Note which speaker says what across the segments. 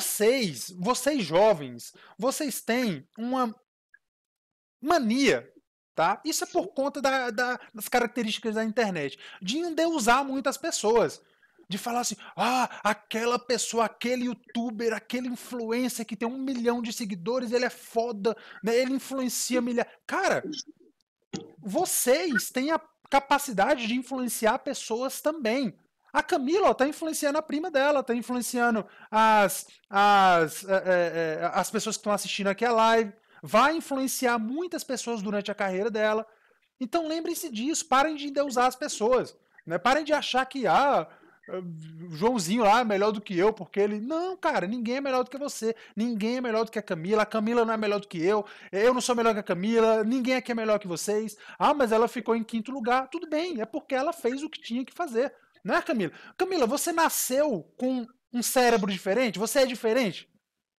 Speaker 1: vocês, vocês jovens, vocês têm uma mania, tá? Isso é por conta da, da, das características da internet, de endeusar muitas pessoas. De falar assim, ah, aquela pessoa, aquele youtuber, aquele influencer que tem um milhão de seguidores, ele é foda, né? ele influencia milhares. Cara, vocês têm a capacidade de influenciar pessoas também. A Camila está influenciando a prima dela, está influenciando as, as, é, é, é as pessoas que estão assistindo aqui a live, vai influenciar muitas pessoas durante a carreira dela. Então lembrem-se disso, parem de endeusar as pessoas. Né? Parem de achar que ah, Joãozinho lá é melhor do que eu, porque ele. Não, cara, ninguém é melhor do que você. Ninguém é melhor do que a Camila. A Camila não é melhor do que eu. Eu não sou melhor que a Camila. Ninguém aqui é melhor que vocês. Ah, mas ela ficou em quinto lugar. Tudo bem, é porque ela fez o que tinha que fazer. Não é, Camila? Camila, você nasceu com um cérebro diferente? Você é diferente?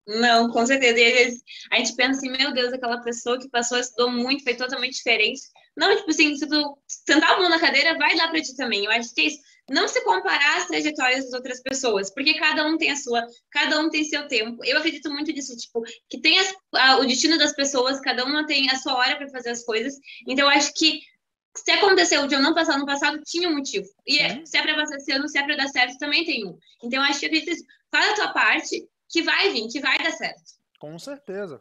Speaker 1: Não, com certeza. E às vezes
Speaker 2: a gente pensa assim, meu Deus, aquela pessoa que passou, estudou muito, foi totalmente diferente. Não, tipo assim, se tu sentar a mão na cadeira, vai dar pra ti também. Eu acho que é isso. Não se comparar as trajetórias das outras pessoas, porque cada um tem a sua, cada um tem seu tempo. Eu acredito muito nisso, tipo, que tem as, a, o destino das pessoas, cada uma tem a sua hora para fazer as coisas. Então, eu acho que se aconteceu de eu não passar no passado, tinha um motivo. E é. Uhum. se é pra passar esse ano, se é pra dar certo, também tem um. Então, acho que acredito, é faz a tua parte, que vai vir, que vai dar certo.
Speaker 1: Com certeza.